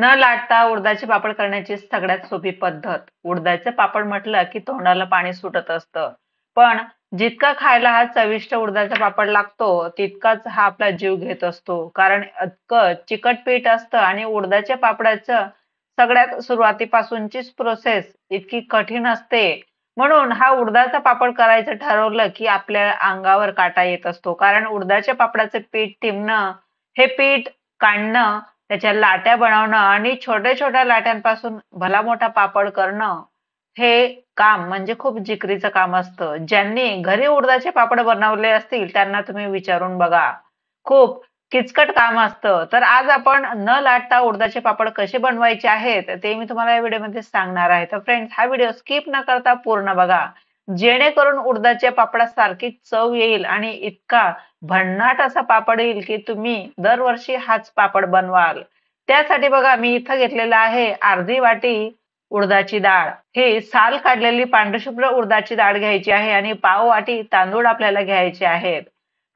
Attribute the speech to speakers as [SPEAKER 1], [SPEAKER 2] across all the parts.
[SPEAKER 1] न लाटता उडदाचे पापड करण्याची सगळ्यात सोपी पद्धत उडदाचे पापड म्हटलं की तोंडाला पाणी सुटत असतं पण जितका खायला हा चविष्ट उडदाचा पापड लागतो तितकाच हा आपला जीव घेत असतो कारण इतकं चिकट पीठ असतं आणि उडदाच्या पापडाचं सगळ्यात सुरुवातीपासूनचीच प्रोसेस इतकी कठीण असते म्हणून हा उडदाचा पापड करायचं ठरवलं की आपल्या अंगावर काटा येत असतो कारण उडदाच्या पापडाचं पीठ टिमणं हे पीठ काढणं त्याच्या लाट्या बनवणं आणि छोट्या छोट्या लाट्यांपासून भला मोठा पापड करणं हे काम म्हणजे खूप जिकरीचं काम असतं ज्यांनी घरी उडदाचे पापड बनवले असतील त्यांना तुम्ही विचारून बघा खूप किचकट काम असतं तर आज आपण न लाटता उडदाचे पापड कसे बनवायचे आहेत ते मी तुम्हाला या व्हिडिओमध्ये सांगणार आहे तर फ्रेंड्स हा व्हिडिओ स्किप न करता पूर्ण बघा जेणेकरून उडदाच्या पापडासारखी चव येईल आणि इतका भन्नाट असा पापड येईल की तुम्ही दरवर्षी हाच पापड बनवाल त्यासाठी बघा मी इथं घेतलेला आहे अर्धी वाटी उडदाची डाळ हे साल काढलेली पांढरशुभ्र उडदाची डाळ घ्यायची आहे आणि पाव वाटी तांदूळ आपल्याला घ्यायचे आहेत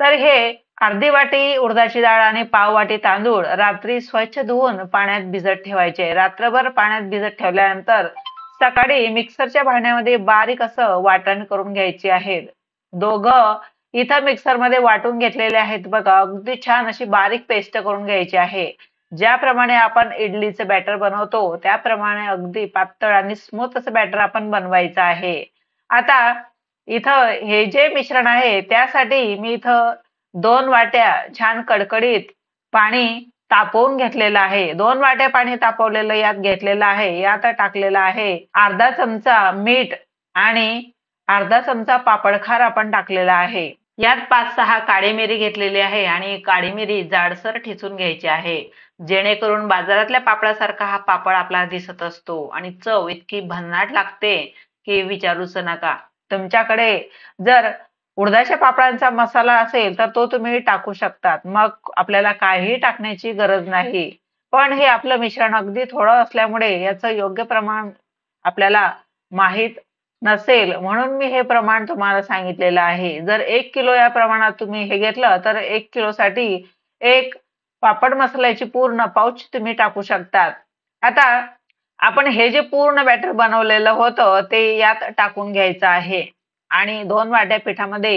[SPEAKER 1] तर हे अर्धी वाटी उडदाची डाळ आणि पाव वाटी तांदूळ रात्री स्वच्छ धुवून पाण्यात भिजत ठेवायचे रात्रभर पाण्यात भिजत ठेवल्यानंतर सकाळी मिक्सरच्या भांड्यामध्ये बारीक असं वाटण करून घ्यायची आहे दोघं इथं मिक्सरमध्ये वाटून घेतलेले आहेत बघा अगदी छान अशी बारीक पेस्ट करून घ्यायची आहे ज्याप्रमाणे आपण इडलीचं बॅटर बनवतो त्याप्रमाणे अगदी पातळ आणि स्मूथ असं बॅटर आपण बनवायचं आहे आता इथं हे जे मिश्रण आहे त्यासाठी मी इथं दोन वाट्या छान कडकडीत पाणी तापवून घेतलेलं आहे दोन वाटे पाणी तापवलेलं यात घेतलेलं आहे यात टाकलेलं आहे अर्धा चमचा मीठ आणि अर्धा चमचा पापडखार आपण टाकलेला आहे यात पाच सहा काळी मिरी घेतलेली आहे आणि काळी मिरी जाडसर ठेचून घ्यायची आहे जेणेकरून बाजारातल्या पापडासारखा हा पापड आपला दिसत असतो आणि चव इतकी भन्नाट लागते की विचारूच नका तुमच्याकडे जर उडदाच्या पापडांचा मसाला असेल तर तो तुम्ही टाकू शकतात मग आपल्याला काहीही टाकण्याची गरज नाही पण हे आपलं मिश्रण अगदी थोडं असल्यामुळे याचं योग्य प्रमाण आपल्याला माहीत नसेल म्हणून मी हे प्रमाण तुम्हाला सांगितलेलं आहे जर एक किलो या प्रमाणात तुम्ही हे घेतलं तर एक किलोसाठी एक पापड मसाल्याची पूर्ण पाऊच तुम्ही टाकू शकतात आता आपण हे जे पूर्ण बॅटर बनवलेलं होतं ते यात टाकून घ्यायचं आहे आणि दोन वाट्या पिठामध्ये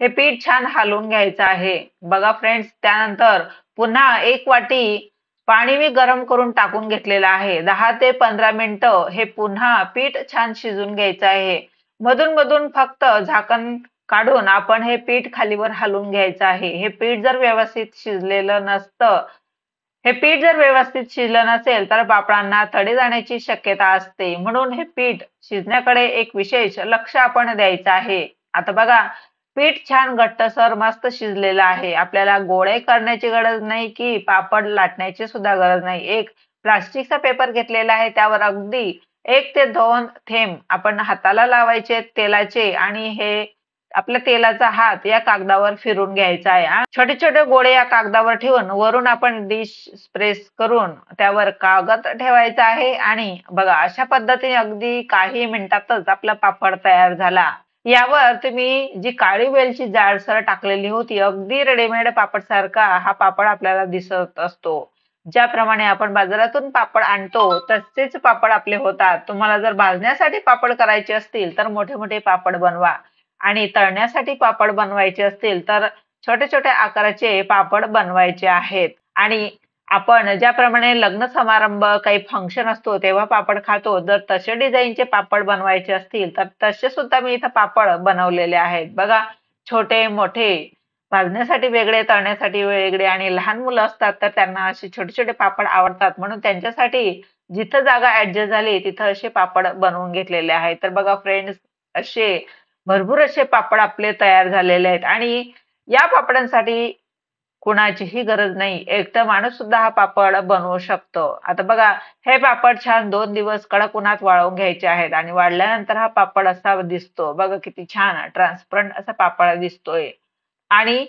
[SPEAKER 1] हे पीठ छान हालवून घ्यायचं आहे बघा फ्रेंड्स त्यानंतर पुन्हा एक वाटी पाणी मी गरम करून टाकून घेतलेलं आहे दहा ते पंधरा मिनिट हे पुन्हा पीठ छान शिजून घ्यायचं आहे मधून मधून फक्त झाकण काढून आपण हे पीठ खालीवर हलवून घ्यायचं आहे हे पीठ जर व्यवस्थित शिजलेलं नसतं हे पीठ जर व्यवस्थित शिजलं नसेल तर पापडांना तडे जाण्याची शक्यता असते म्हणून हे पीठ शिजण्याकडे एक विशेष लक्ष आपण द्यायचं आहे आता बघा पीठ छान घट्टसर मस्त शिजलेलं आहे आपल्याला गोळे करण्याची गरज नाही की पापड लाटण्याची सुद्धा गरज नाही एक प्लास्टिकचा पेपर घेतलेला आहे त्यावर अगदी एक ते दोन थेंब आपण हाताला लावायचे तेलाचे आणि हे आपल्या तेलाचा हात या कागदावर फिरून घ्यायचा आहे छोटे छोटे गोळे या कागदावर ठेवून वरून आपण डिश प्रेस करून त्यावर कागद ठेवायचा आहे आणि बघा अशा पद्धतीने अगदी काही मिनिटातच आपला पापड तयार झाला यावर तुम्ही जी काळी वेलची जाडसर टाकलेली होती अगदी रेडीमेड पापड सारखा हा पापड आपल्याला दिसत असतो ज्याप्रमाणे आपण बाजारातून पापड आणतो तसेच पापड आपले होतात तुम्हाला जर भाजण्यासाठी पापड करायचे असतील तर मोठे मोठे पापड बनवा आणि तळण्यासाठी पापड बनवायचे असतील तर छोटे छोटे आकाराचे पापड बनवायचे आहेत आणि आपण ज्याप्रमाणे लग्न समारंभ काही फंक्शन असतो तेव्हा पापड खातो जर तसे डिझाईनचे पापड बनवायचे असतील तर तसे सुद्धा मी इथं पापड बनवलेले आहेत बघा छोटे मोठे भाजण्यासाठी वेगळे तळण्यासाठी वेगळे आणि लहान मुलं असतात तर त्यांना असे छोटे छोटे पापड आवडतात म्हणून त्यांच्यासाठी जिथं जागा ऍडजस्ट झाली तिथं असे पापड बनवून घेतलेले आहेत तर बघा फ्रेंड्स असे भरपूर असे पापड आपले तयार झालेले आहेत आणि या पापडांसाठी कुणाचीही गरज नाही एकटं माणूस सुद्धा हा पापड बनवू शकतो आता बघा हे पापड छान दोन दिवस कडक उन्हात वाळवून घ्यायचे आहेत आणि वाढल्यानंतर हा पापड असा दिसतो बघा किती छान ट्रान्सपरंट असा पापड दिसतोय आणि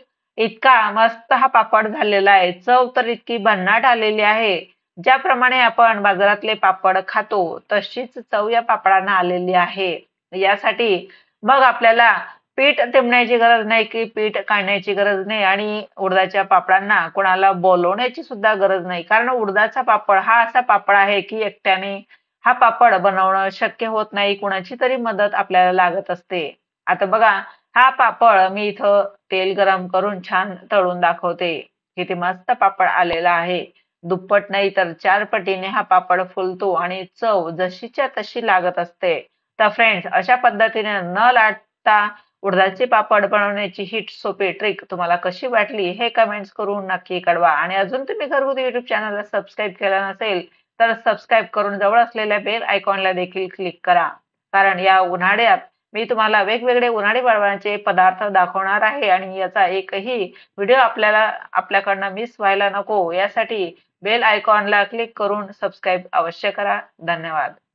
[SPEAKER 1] इतका मस्त हा पापड झालेला आहे चव तर इतकी भन्नाट आलेली आहे ज्याप्रमाणे आपण बाजारातले पापड खातो तशीच चव या पापडांना आलेली आहे यासाठी मग आपल्याला पीठ तिमण्याची गरज नाही की पीठ काढण्याची गरज नाही आणि उडदाच्या पापडांना कोणाला बोलवण्याची सुद्धा गरज नाही कारण उडदाचा पापड हा असा पापड आहे की एकट्याने हा पापड बनवणं शक्य होत नाही कुणाची तरी मदत आपल्याला लागत असते आता बघा हा पापड मी इथं तेल गरम करून छान तळून दाखवते किती मस्त पापड आलेला आहे दुप्पट नाही तर चार पटीने हा पापड फुलतो आणि चव जशीच्या तशी लागत असते तर फ्रेंड्स अशा पद्धतीने न लाटता उडदाचे पापड बनवण्याची हिट सोपी ट्रिक तुम्हाला कशी वाटली हे कमेंट्स करून नक्की कळवा आणि अजून तुम्ही घरगुती युट्यूब चॅनलला सबस्क्राईब केला नसेल तर सबस्क्राईब करून जवळ असलेल्या बेल आयकॉनला देखील क्लिक करा कारण या उन्हाळ्यात मी तुम्हाला वेगवेगळे उन्हाळी बाळवांचे पदार्थ दाखवणार आहे आणि याचा एकही व्हिडिओ आपल्याला आपल्याकडनं मिस व्हायला नको यासाठी बेल आयकॉनला क्लिक करून सबस्क्राईब अवश्य करा धन्यवाद